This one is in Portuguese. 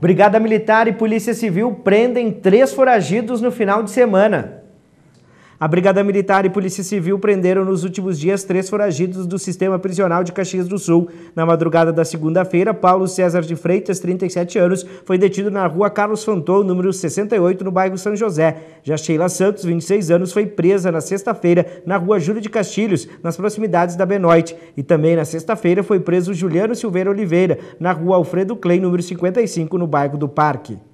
Brigada Militar e Polícia Civil prendem três foragidos no final de semana. A Brigada Militar e Polícia Civil prenderam nos últimos dias três foragidos do sistema prisional de Caxias do Sul. Na madrugada da segunda-feira, Paulo César de Freitas, 37 anos, foi detido na rua Carlos Fanton, número 68, no bairro São José. Já Sheila Santos, 26 anos, foi presa na sexta-feira na rua Júlio de Castilhos, nas proximidades da Benoit. E também na sexta-feira foi preso Juliano Silveira Oliveira, na rua Alfredo Clay, número 55, no bairro do Parque.